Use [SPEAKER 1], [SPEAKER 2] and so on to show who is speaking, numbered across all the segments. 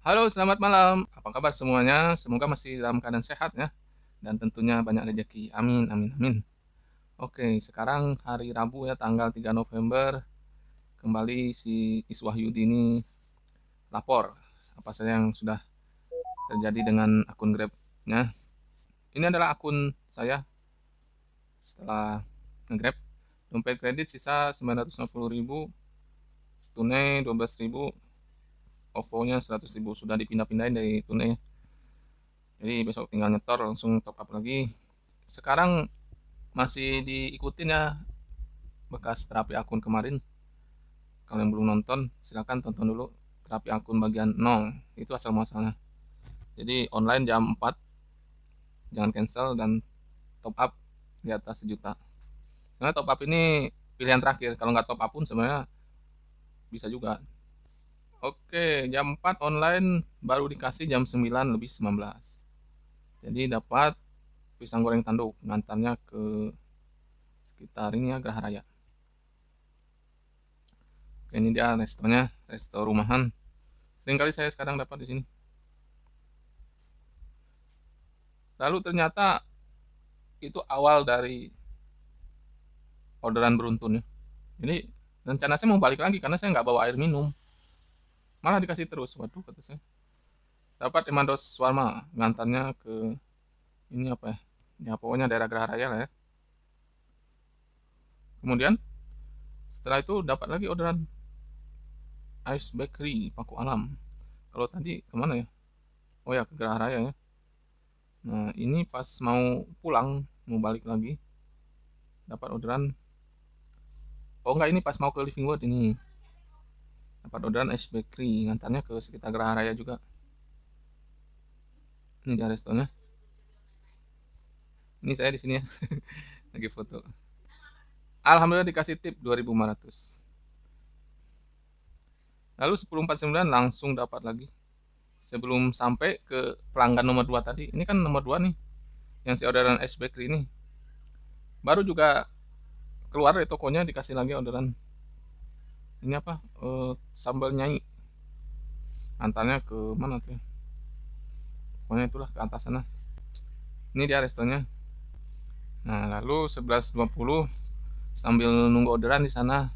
[SPEAKER 1] Halo, selamat malam. Apa kabar semuanya? Semoga masih dalam keadaan sehat ya. Dan tentunya banyak rezeki. Amin, amin, amin. Oke, sekarang hari Rabu ya, tanggal 3 November. Kembali si Iswah Yudi ini lapor apa saja yang sudah terjadi dengan akun Grab-nya. Ini adalah akun saya setelah nge-Grab. Dompet kredit sisa 950.000, tunai 12.000, OVO nya 100 ribu sudah dipindah-pindahin dari tunai jadi besok tinggal nyetor langsung top up lagi sekarang masih diikutin ya bekas terapi akun kemarin kalau yang belum nonton silahkan tonton dulu terapi akun bagian 0 itu asal masalahnya jadi online jam 4 jangan cancel dan top up di atas sejuta sebenarnya top up ini pilihan terakhir kalau nggak top up pun sebenarnya bisa juga Oke, jam 4 online baru dikasih jam 9 lebih 19. Jadi dapat pisang goreng tanduk ngantarnya ke sekitar ini ya Geraha Raya. Oke, ini dia restonya, resto rumahan. Seringkali saya sekarang dapat di sini. Lalu ternyata itu awal dari orderan beruntun ya. Jadi rencana saya mau balik lagi karena saya nggak bawa air minum malah dikasih terus waduh kata saya dapat Emandos Swarma ngantarnya ke ini apa ya ya pokoknya daerah Geraha Raya lah ya kemudian setelah itu dapat lagi orderan Ice Bakery Paku Alam kalau tadi kemana ya oh ya ke Geraha Raya ya nah ini pas mau pulang mau balik lagi dapat orderan oh enggak ini pas mau ke Living World ini dapat orderan es Bakery ngantarnya ke sekitar Geraha Raya juga ini dia restonya ini saya di sini ya lagi foto Alhamdulillah dikasih tip 2500 lalu 1049 langsung dapat lagi sebelum sampai ke pelanggan nomor 2 tadi ini kan nomor 2 nih yang si orderan es Bakery ini baru juga keluar dari tokonya dikasih lagi orderan ini apa uh, sambal nyai antarnya ke mana tuh pokoknya itulah ke atas sana ini dia restonya nah lalu 11.20 sambil nunggu orderan di sana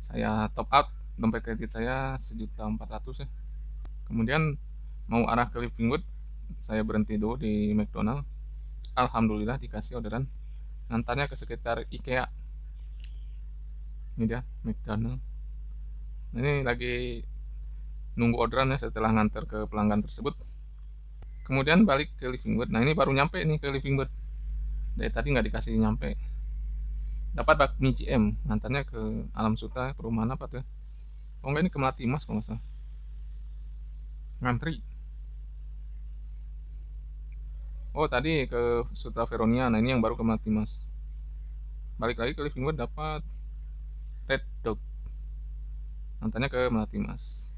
[SPEAKER 1] saya top up dompet kredit saya sejuta empat ratus ya kemudian mau arah ke Livingwood saya berhenti dulu di McDonald Alhamdulillah dikasih orderan ngantarnya ke sekitar IKEA ini dia McDonald ini lagi nunggu orderan ya setelah ngantar ke pelanggan tersebut kemudian balik ke living bird nah ini baru nyampe nih ke living bird dari tadi nggak dikasih nyampe dapat bakmi GM ngantarnya ke alam sutra perumahan apa tuh oh enggak ini ke melati mas kalau salah ngantri oh tadi ke sutra Veronia nah ini yang baru ke melati mas balik lagi ke living bird dapat red dog nontonnya ke Melati Mas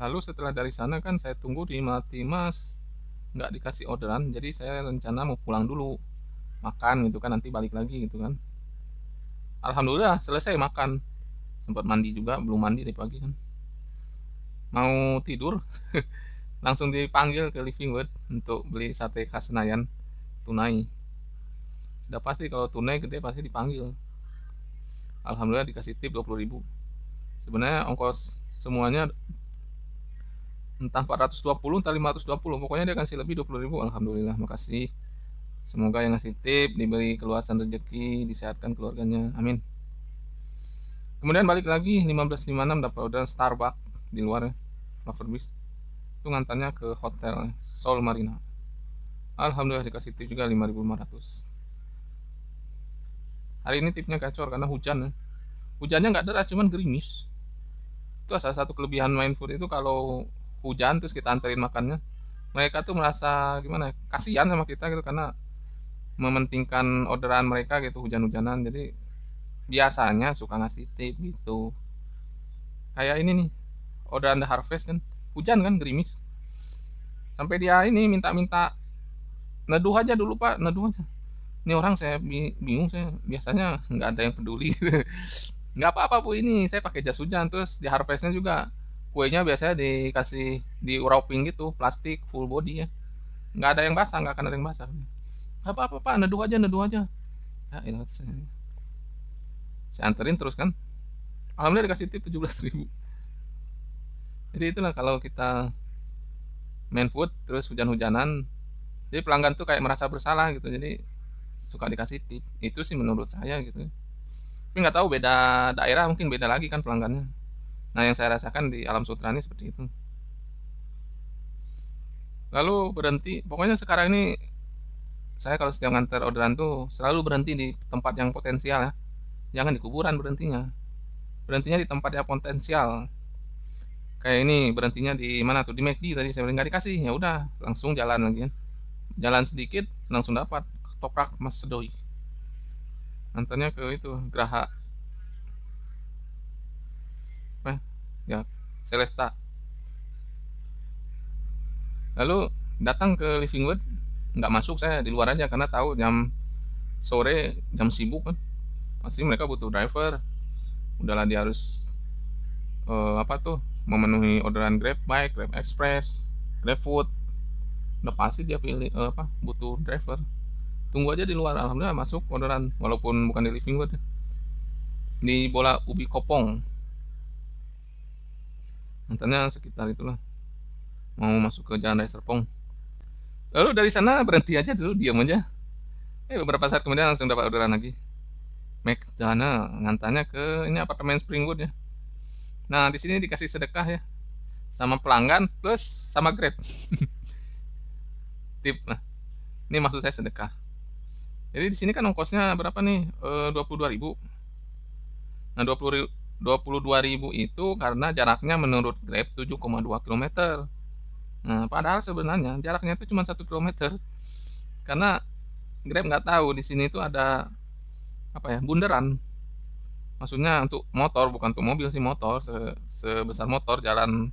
[SPEAKER 1] lalu setelah dari sana kan saya tunggu di Melati Mas nggak dikasih orderan jadi saya rencana mau pulang dulu makan gitu kan nanti balik lagi gitu kan Alhamdulillah selesai makan sempat mandi juga belum mandi dari pagi kan mau tidur langsung dipanggil ke Living World untuk beli sate khas Senayan tunai udah pasti kalau tunai gede pasti dipanggil alhamdulillah dikasih tip 20 ribu sebenarnya ongkos semuanya entah 420 entah 520 pokoknya dia kasih lebih 20 ribu alhamdulillah makasih semoga yang ngasih tip diberi keluasan rezeki disehatkan keluarganya amin kemudian balik lagi 1556 dapat orderan Starbucks di luar Loverbis itu ngantarnya ke hotel Sol Marina alhamdulillah dikasih tip juga 5500 hari ini tipnya gacor karena hujan ya. hujannya nggak deras cuman gerimis itu salah satu kelebihan main food itu kalau hujan terus kita anterin makannya mereka tuh merasa gimana ya, kasihan sama kita gitu karena mementingkan orderan mereka gitu hujan-hujanan jadi biasanya suka ngasih tip gitu kayak ini nih orderan The Harvest kan hujan kan gerimis sampai dia ini minta-minta neduh aja dulu pak neduh aja ini orang saya bingung saya biasanya nggak ada yang peduli nggak apa-apa bu ini saya pakai jas hujan terus di harvestnya juga kuenya biasanya dikasih di wrapping gitu plastik full body ya nggak ada yang basah nggak akan ada yang basah apa-apa pak neduh aja neduh aja ya, itu saya, saya anterin terus kan alhamdulillah dikasih tip tujuh belas ribu jadi itulah kalau kita main food terus hujan-hujanan jadi pelanggan tuh kayak merasa bersalah gitu jadi suka dikasih tip itu sih menurut saya gitu tapi nggak tahu beda daerah mungkin beda lagi kan pelanggannya nah yang saya rasakan di alam sutra ini seperti itu lalu berhenti pokoknya sekarang ini saya kalau setiap ngantar orderan tuh selalu berhenti di tempat yang potensial ya jangan di kuburan berhentinya berhentinya di tempat yang potensial kayak ini berhentinya di mana tuh di McD tadi saya nggak dikasih ya udah langsung jalan lagi ya. jalan sedikit langsung dapat toprak Mas Sedoi ke itu Graha eh ya Celesta lalu datang ke Livingwood nggak masuk saya di luar aja karena tahu jam sore jam sibuk kan pasti mereka butuh driver udahlah dia harus uh, apa tuh memenuhi orderan Grab Bike Grab Express grab food udah pasti dia pilih uh, apa butuh driver tunggu aja di luar alhamdulillah masuk orderan walaupun bukan di living gue bola ubi kopong nantinya sekitar itulah mau masuk ke jalan Raya Serpong lalu dari sana berhenti aja dulu diam aja eh beberapa saat kemudian langsung dapat orderan lagi Max Dana ngantarnya ke ini apartemen Springwood ya nah di sini dikasih sedekah ya sama pelanggan plus sama grade tip nah ini maksud saya sedekah jadi di sini kan ongkosnya berapa nih? E, eh, 22.000. Nah, 20 22.000 itu karena jaraknya menurut Grab 7,2 km. Nah, padahal sebenarnya jaraknya itu cuma 1 km. Karena Grab nggak tahu di sini itu ada apa ya? bundaran. Maksudnya untuk motor bukan untuk mobil sih motor se sebesar motor jalan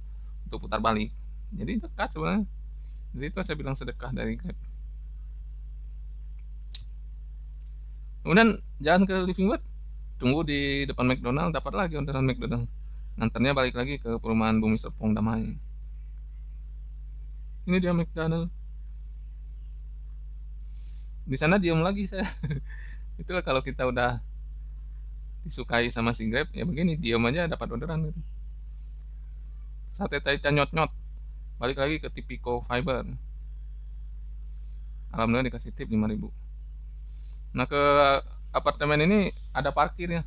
[SPEAKER 1] untuk putar balik. Jadi dekat sebenarnya. Jadi itu saya bilang sedekah dari Grab. kemudian jalan ke living bird tunggu di depan McDonald dapat lagi orderan McDonald nantinya balik lagi ke perumahan Bumi Serpong Damai ini dia McDonald di sana diam lagi saya itulah kalau kita udah disukai sama si Grab ya begini diam aja dapat orderan gitu sate taita nyot nyot balik lagi ke Tipico Fiber alhamdulillah dikasih tip 5000 nah ke apartemen ini ada parkirnya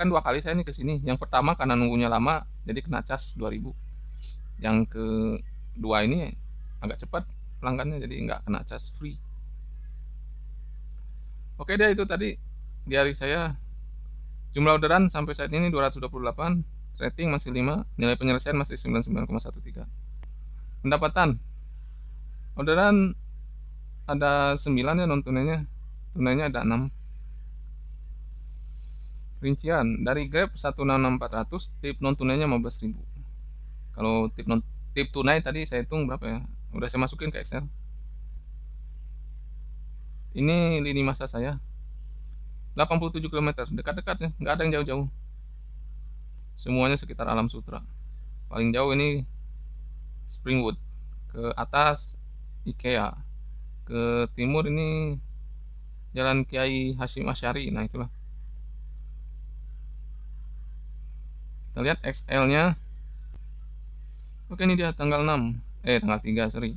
[SPEAKER 1] kan dua kali saya ini ke sini yang pertama karena nunggunya lama jadi kena cas 2000 yang kedua ini agak cepat pelanggannya jadi nggak kena cas free oke deh itu tadi di hari saya jumlah orderan sampai saat ini 228 rating masih 5 nilai penyelesaian masih 99,13 pendapatan orderan ada 9 ya nontonannya, tunainya ada 6 rincian dari Grab 16400 tip non tunainya 15.000 kalau tip non tip tunai tadi saya hitung berapa ya udah saya masukin ke Excel ini lini masa saya 87 km dekat-dekatnya nggak ada yang jauh-jauh semuanya sekitar alam sutra paling jauh ini Springwood ke atas IKEA ke timur ini Jalan Kiai Hashim Asyari. Nah, itulah. Kita lihat XL-nya. Oke, ini dia tanggal 6. Eh, tanggal 3, sorry.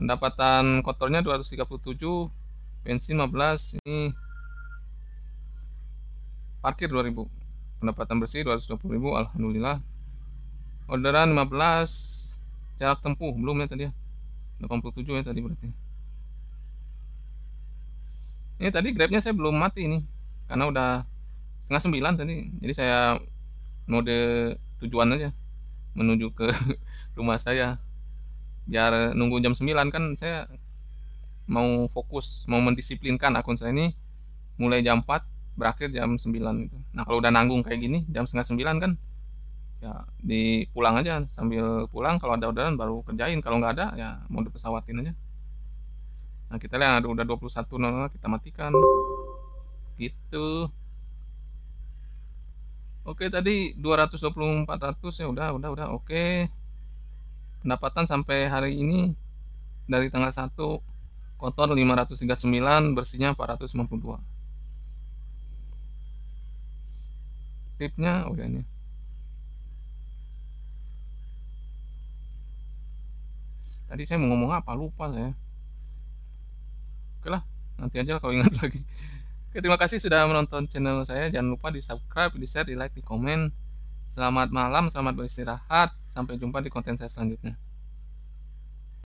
[SPEAKER 1] Pendapatan kotornya 237, bensin 15, ini parkir 2000. Pendapatan bersih 220.000, alhamdulillah. Orderan 15, jarak tempuh belum ya tadi ya. 87 ya tadi berarti ini tadi grabnya saya belum mati ini karena udah setengah sembilan tadi jadi saya mode tujuan aja menuju ke rumah saya biar nunggu jam sembilan kan saya mau fokus mau mendisiplinkan akun saya ini mulai jam 4 berakhir jam 9 itu nah kalau udah nanggung kayak gini jam setengah sembilan kan ya di pulang aja sambil pulang kalau ada orderan baru kerjain kalau nggak ada ya mau pesawat aja Nah, kita lihat ada udah 21.00 nah, nah, kita matikan. Gitu. Oke, tadi 224.400 ya udah udah udah oke. Pendapatan sampai hari ini dari tanggal 1 kotor 539, bersihnya 492 Tipnya oke oh ya, ini. Tadi saya mau ngomong apa lupa saya oke lah nanti aja kalau ingat lagi oke terima kasih sudah menonton channel saya jangan lupa di subscribe di share di like di komen selamat malam selamat beristirahat sampai jumpa di konten saya selanjutnya